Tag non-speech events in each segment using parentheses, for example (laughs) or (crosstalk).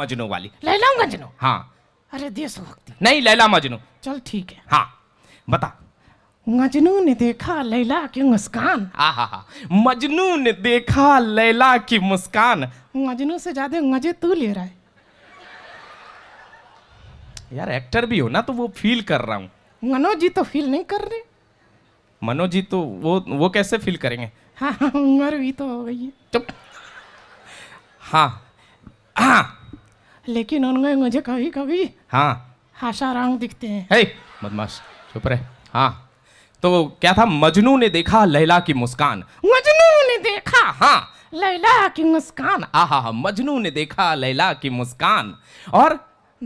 मजनू वाली लैला मजनू हाँ अरे देश भक्ति नहीं लैला मजनू चल ठीक है हाँ बता मजनू ने देखा लैला की मुस्कान आहा हाँ, हाँ। मजनू ने देखा लैला की मुस्कान मजनू से ज्यादा मजे तू ले रहा है यार एक्टर भी हो ना तो वो फील कर रहा हूँ मनोज जी तो फील नहीं कर रहे मनोज जी तो वो वो कैसे फील करेंगे हाँ हाँ उम्र भी तो हो गई है चुप हाँ हाँ लेकिन उनमें मुझे कभी कभी हाँ रंग दिखते हैं हे बदमाश चुप रहे हाँ तो क्या था मजनू ने देखा लैला की मुस्कान मजनू ने देखा हाँ लैला की मुस्कान आहा मजनू ने देखा लैला की मुस्कान और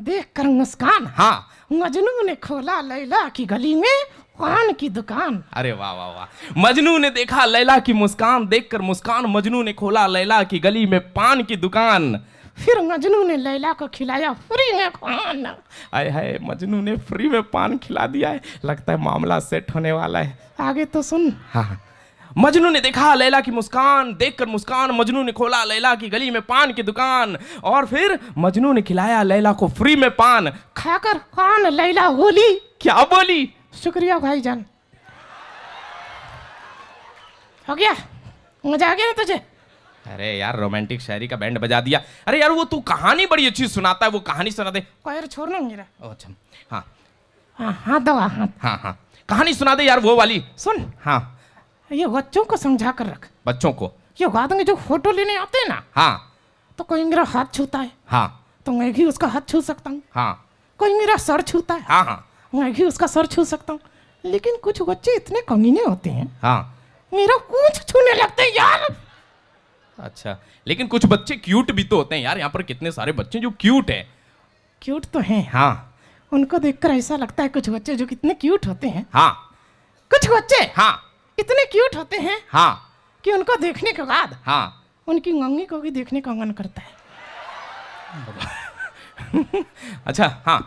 देख कर मुस्कान हाँ मजनू ने खोला लैला की गली में पान की दुकान अरे वाह वाह वाह मजनू ने देखा लैला की मुस्कान देखकर मुस्कान मजनू ने खोला लैला की गली में पान की दुकान फिर मजनू ने लैला को खिलाया फ्री में पान आए हाय मजनू ने फ्री में पान खिला दिया है लगता है मामला सेट होने वाला है आगे तो सुन हाँ, हाँ मजनू ने देखा लैला की मुस्कान देखकर मुस्कान मजनू ने खोला लैला की गली में पान की दुकान और फिर मजनू ने खिलाया लैला को फ्री में पान खाकर कान लैला बोली क्या बोली शुक्रिया भाई जान हो गया मजा आ गया ना तुझे अरे यार रोमांटिक शायरी का बैंड बजा दिया अरे यार वो तू कहानी बड़ी अच्छी सुनाता है वो कहानी सुना दे यार छोड़ ना मेरा अच्छा हाँ हाँ हाँ दवा हाँ हाँ हाँ कहानी सुना दे यार वो वाली सुन हाँ ये बच्चों को समझा कर रख बच्चों को ये बाद में जो फोटो लेने आते हैं ना हाँ तो कोई मेरा हाथ छूता है हाँ तो मैं भी उसका हाथ छू सकता हूँ हाँ कोई मेरा सर छूता है हाँ हाँ मैं भी उसका सर छू सकता हूँ लेकिन कुछ बच्चे इतने कमीने होते हैं हाँ मेरा कुछ छूने लगते हैं यार अच्छा लेकिन कुछ बच्चे क्यूट भी तो होते हैं यार यहाँ पर कितने सारे बच्चे जो क्यूट हैं क्यूट तो हैं हाँ उनको देखकर ऐसा लगता है कुछ बच्चे जो कितने क्यूट होते हैं हाँ कुछ बच्चे हाँ इतने क्यूट होते हैं हाँ कि उनको देखने के बाद हाँ उनकी गंगी को भी देखने का मन करता है (laughs) अच्छा हाँ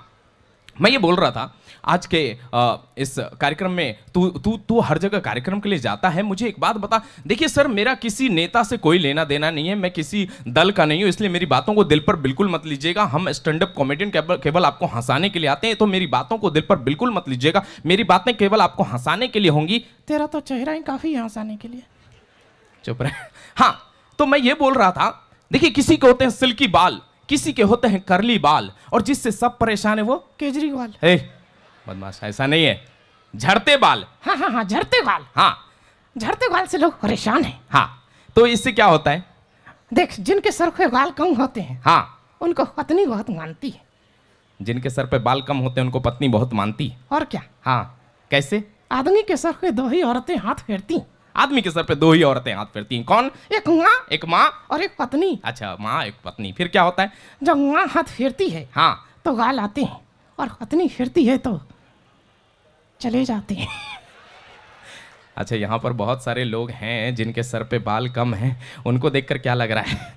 मैं ये बोल रहा था आज के आ, इस कार्यक्रम में तू तू तू हर जगह कार्यक्रम के लिए जाता है मुझे एक बात बता देखिए सर मेरा किसी नेता से कोई लेना देना नहीं है मैं किसी दल का नहीं हूँ इसलिए मेरी बातों को दिल पर बिल्कुल मत लीजिएगा हम स्टैंड अप कॉमेडियन केवल आपको हंसाने के लिए आते हैं तो मेरी बातों को दिल पर बिल्कुल मत लीजिएगा मेरी बातें केवल आपको हंसाने के लिए होंगी तेरा तो चेहरा ही काफ़ी है हंसाने के लिए चुप रहे हाँ तो मैं ये बोल रहा था देखिए किसी के होते हैं सिल्की बाल किसी के होते हैं करली बाल और जिससे सब परेशान है वो केजरीवाल है बदमाश ऐसा नहीं है झड़ते बाल हाँ हाँ हाँ झड़ते बाल हाँ झड़ते बाल से लोग परेशान हैं हाँ तो इससे क्या होता है देख जिनके सर पे बाल कम होते हैं हाँ उनको पत्नी बहुत मानती है जिनके सर पे बाल कम होते हैं उनको पत्नी बहुत मानती है और क्या हाँ कैसे आदमी के सर पे दो ही औरतें हाथ फेरती आदमी के सर पे दो ही औरतें हाथ फेरती हैं कौन एक माँ एक माँ और एक पत्नी अच्छा माँ एक पत्नी फिर क्या होता है जब माँ हाथ फेरती है हाँ तो गाल आते हैं और पत्नी फेरती है तो चले जाते हैं अच्छा यहाँ पर बहुत सारे लोग हैं जिनके सर पे बाल कम हैं उनको देखकर क्या लग रहा है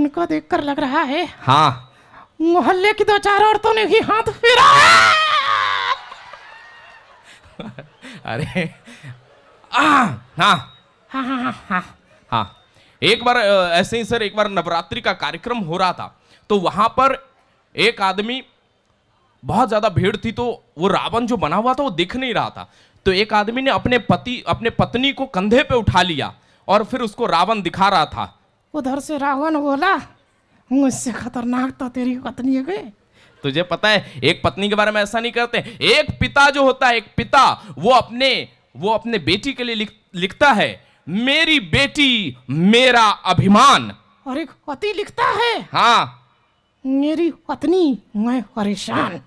उनको देखकर लग रहा है हाँ मोहल्ले की दो चार औरतों ने भी हाथ फिरा अरे आ, हाँ। हाँ, हाँ हाँ हाँ हाँ एक बार ऐसे ही सर एक बार नवरात्रि का कार्यक्रम हो रहा था तो वहां पर एक आदमी बहुत ज़्यादा भीड़ थी तो वो रावण जो बना हुआ था वो दिख नहीं रहा था तो एक आदमी ने अपने पति अपने पत्नी को कंधे पे उठा लिया और फिर उसको रावण दिखा रहा था उधर से रावण बोला मुझसे खतरनाक तो तेरी पत्नी गए तुझे पता है एक पत्नी के बारे में ऐसा नहीं करते एक पिता जो होता है एक पिता वो अपने वो अपने बेटी के लिए लिख, लिखता है मेरी बेटी मेरा अभिमान और एक पति लिखता है हाँ मेरी पत्नी मैं परेशान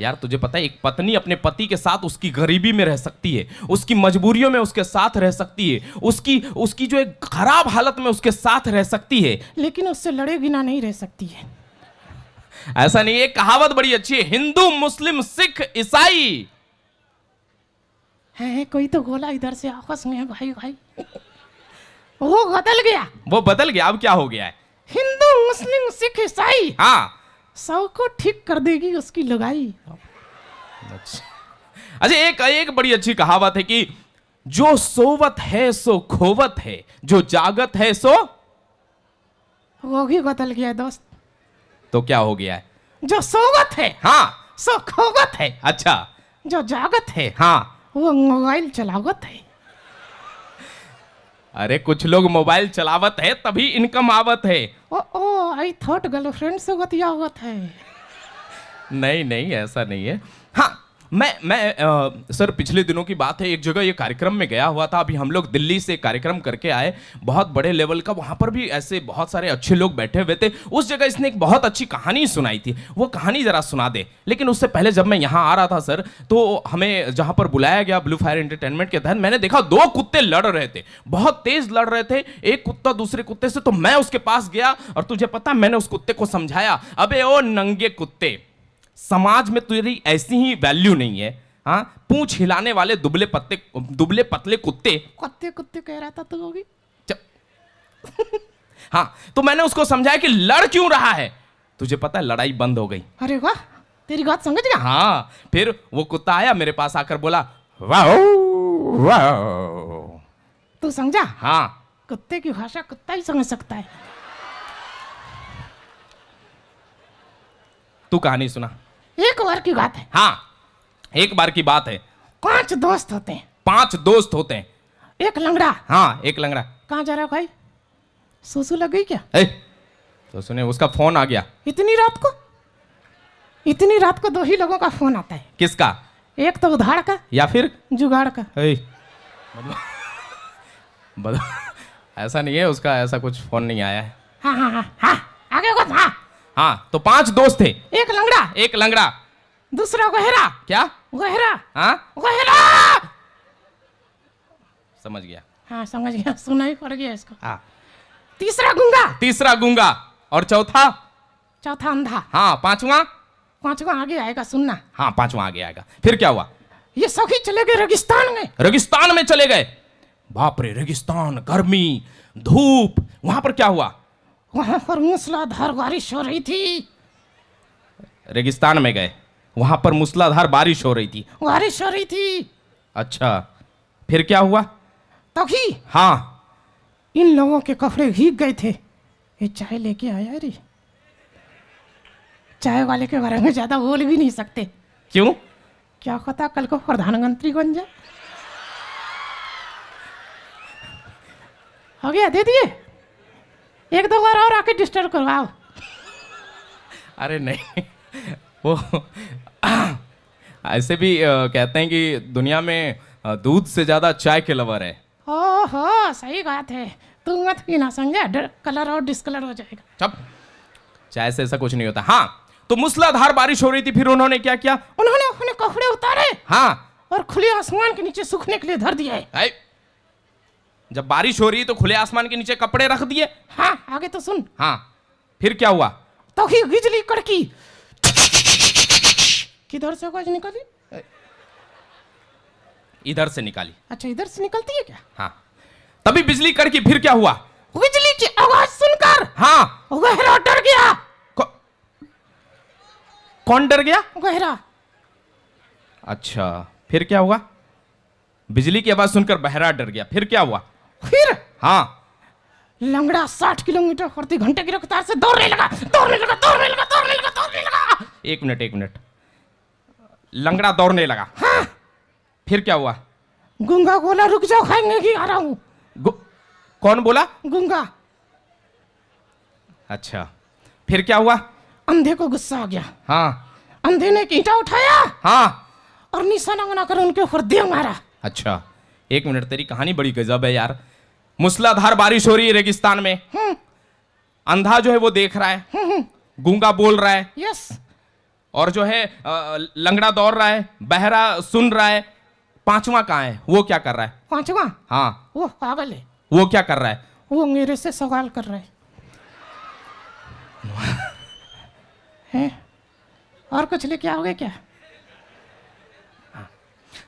यार तुझे पता है एक पत्नी अपने पति के साथ उसकी गरीबी में रह सकती है उसकी मजबूरियों में उसके साथ रह सकती है उसकी उसकी जो एक खराब हालत में उसके साथ रह सकती है लेकिन उससे लड़े बिना नहीं रह सकती है ऐसा नहीं है कहावत बड़ी अच्छी है हिंदू मुस्लिम सिख ईसाई है कोई तो गोला इधर से आपस में भाई भाई वो बदल गया वो बदल गया अब क्या हो गया है हिंदू मुस्लिम सिख ईसाई हाँ सब को ठीक कर देगी उसकी लगाई अच्छा एक एक बड़ी अच्छी कहावत है कि जो सोवत है सो खोवत है जो जागत है सो वो भी बदल गया दोस्त तो क्या हो गया है जो सोवत है हाँ सो खोवत है अच्छा जो जागत है हाँ वो मोबाइल चलावत है अरे कुछ लोग मोबाइल चलावत है तभी इनकम आवत है ओ, ओ, आई थॉट गर्लफ्रेंड से बतिया हुआ था नहीं नहीं ऐसा नहीं है हाँ मैं मैं आ, सर पिछले दिनों की बात है एक जगह ये कार्यक्रम में गया हुआ था अभी हम लोग दिल्ली से कार्यक्रम करके आए बहुत बड़े लेवल का वहाँ पर भी ऐसे बहुत सारे अच्छे लोग बैठे हुए थे उस जगह इसने एक बहुत अच्छी कहानी सुनाई थी वो कहानी ज़रा सुना दे लेकिन उससे पहले जब मैं यहाँ आ रहा था सर तो हमें जहाँ पर बुलाया गया ब्लू फायर एंटरटेनमेंट के तहत मैंने देखा दो कुत्ते लड़ रहे थे बहुत तेज लड़ रहे थे एक कुत्ता दूसरे कुत्ते से तो मैं उसके पास गया और तुझे पता मैंने उस कुत्ते को समझाया अबे ओ नंगे कुत्ते समाज में तेरी ऐसी ही वैल्यू नहीं है हाँ पूछ हिलाने वाले दुबले पत्ते दुबले पतले कुत्ते कुत्ते कुत्ते कह रहा था तू होगी (laughs) हाँ तो मैंने उसको समझाया कि लड़ क्यों रहा है तुझे पता है लड़ाई बंद हो गई अरे वाह तेरी बात समझ गया हाँ फिर वो कुत्ता आया मेरे पास आकर बोला वाह वाह तू समझा हाँ कुत्ते की भाषा कुत्ता ही समझ सकता है तू कहानी सुना एक बार की बात है हाँ एक बार की बात है पांच दोस्त होते हैं पांच दोस्त होते हैं एक लंगड़ा हाँ एक लंगड़ा कहाँ जा रहा है भाई सुसु लग गई क्या ए, तो सुने उसका फोन आ गया इतनी रात को इतनी रात को दो ही लोगों का फोन आता है किसका एक तो उधार का या फिर जुगाड़ का ए, मतलब, मतलब ऐसा नहीं है उसका ऐसा कुछ फोन नहीं आया है हाँ हाँ हाँ हाँ आगे कुछ हाँ हाँ तो पांच दोस्त थे एक लंगड़ा एक लंगड़ा दूसरा गहरा क्या गहरा हाँ गहरा समझ गया हाँ समझ गया सुना ही पड़ गया इसको हाँ तीसरा गुंगा तीसरा गुंगा और चौथा चौथा अंधा हाँ पांचवा पांचवा आगे आएगा सुनना हाँ पांचवा आगे आएगा फिर क्या हुआ ये सभी चले गए रेगिस्तान में रेगिस्तान में चले गए बाप रे रेगिस्तान गर्मी धूप वहां पर क्या हुआ वहां पर मूसलाधार बारिश हो रही थी रेगिस्तान में गए वहां पर मूसलाधार बारिश हो रही थी बारिश हो रही थी अच्छा फिर क्या हुआ तभी तो हाँ इन लोगों के कपड़े भीग गए थे ये चाय लेके आया रे चाय वाले के बारे में ज्यादा बोल भी नहीं सकते क्यों क्या पता कल को प्रधानमंत्री बन जाए हो गया दे दिए एक दो बार और आके डिस्टर्ब करवाओ अरे नहीं वो ऐसे भी कहते हैं कि दुनिया में दूध से ज़्यादा चाय के लवर है ओहो सही बात है तू मत पीना समझा कलर और डिसकलर हो जाएगा चुप चाय से ऐसा कुछ नहीं होता हाँ तो मूसलाधार बारिश हो रही थी फिर उन्होंने क्या किया उन्होंने अपने कपड़े उतारे हाँ और खुले आसमान के नीचे सूखने के लिए धर दिया है जब बारिश हो रही है तो खुले आसमान के नीचे कपड़े रख दिए हाँ आगे तो सुन हाँ फिर क्या हुआ तो बिजली कड़की किधर से आवाज निकली इधर से निकाली अच्छा इधर से निकलती है क्या हाँ तभी बिजली कड़की फिर क्या हुआ बिजली की आवाज सुनकर हाँ गहरा डर गया कौन डर गया गहरा अच्छा फिर क्या हुआ बिजली की आवाज सुनकर बहरा डर गया फिर क्या हुआ फिर हाँ लंगड़ा साठ किलोमीटर प्रति घंटे की रफ्तार से दौड़ने लगा दौड़ने लगा दौड़ने लगा दौड़ने लगा दौड़ने लगा एक मिनट एक मिनट लंगड़ा दौड़ने लगा हाँ फिर क्या हुआ गुंगा बोला रुक जाओ खाएंगे की आ रहा हूँ कौन बोला गुंगा अच्छा फिर क्या हुआ अंधे को गुस्सा आ गया हाँ अंधे ने कीटा उठाया हाँ और निशाना बनाकर उनके ऊपर दिया मारा अच्छा एक मिनट तेरी कहानी बड़ी गजब है यार मूसलाधार बारिश हो रही है रेगिस्तान में हम्म। अंधा जो है वो देख रहा है हम्म, हम्म। गूंगा बोल रहा है यस और जो है लंगड़ा दौड़ रहा है बहरा सुन रहा है पांचवा कहा है वो क्या कर रहा है पांचवा हाँ वो पागल है वो क्या कर रहा है वो मेरे से सवाल कर रहा है, हैं और कुछ लेके आओगे क्या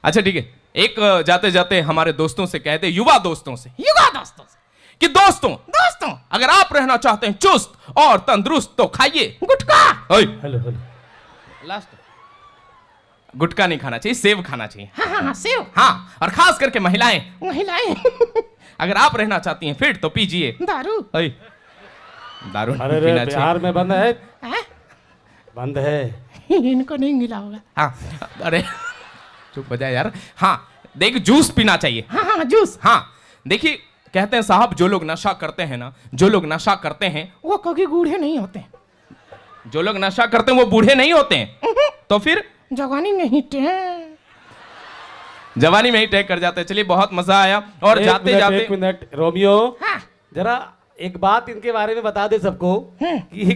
अच्छा ठीक है एक जाते जाते हमारे दोस्तों से कहते युवा दोस्तों से युवा हाँ दोस्तों कि दोस्तों दोस्तों अगर आप रहना चाहते हैं चुस्त और तंदुरुस्त तो खाइए गुटखा हेलो हेलो लास्ट गुटखा नहीं खाना चाहिए सेव खाना चाहिए हाँ हाँ हाँ सेव हाँ और खास करके महिलाएं महिलाएं अगर आप रहना चाहती हैं फिट तो पीजिए दारू दारू अरे रे बिहार में बंद है हाँ? बंद है इनको नहीं मिला होगा हाँ अरे चुप बजा यार हाँ देख जूस पीना चाहिए हाँ हाँ जूस हाँ देखिए कहते हैं साहब जो लोग नशा करते हैं ना जो लोग नशा करते हैं वो कभी बूढ़े नहीं होते जो लोग नशा करते हैं वो बूढ़े नहीं होते हैं तो फिर जवानी में ही जवानी में ही टह कर जाते चलिए बहुत मजा आया और जाते मिनट, जाते एक मिनट रोमियो हाँ। जरा एक बात इनके बारे में बता दे सबको हम्म। कि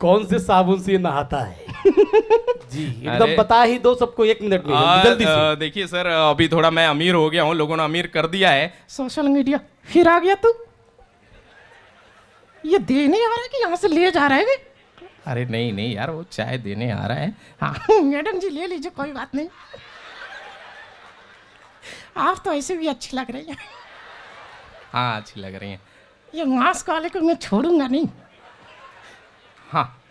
कौन से साबुन से नहाता है जी एकदम बता ही दो सबको एक मिनट में जल्दी से देखिए सर अभी थोड़ा मैं अमीर हो गया हूँ लोगों ने अमीर कर दिया है सोशल मीडिया फिर आ गया तू ये देने आ रहा है कि यहाँ से ले जा रहा है अरे नहीं नहीं यार वो चाय देने आ रहा है हाँ (laughs) मैडम जी ले लीजिए कोई बात नहीं आप तो ऐसे भी अच्छी लग रही हैं हाँ अच्छी लग रही हैं ये मास्क वाले को मैं छोड़ूंगा नहीं हाँ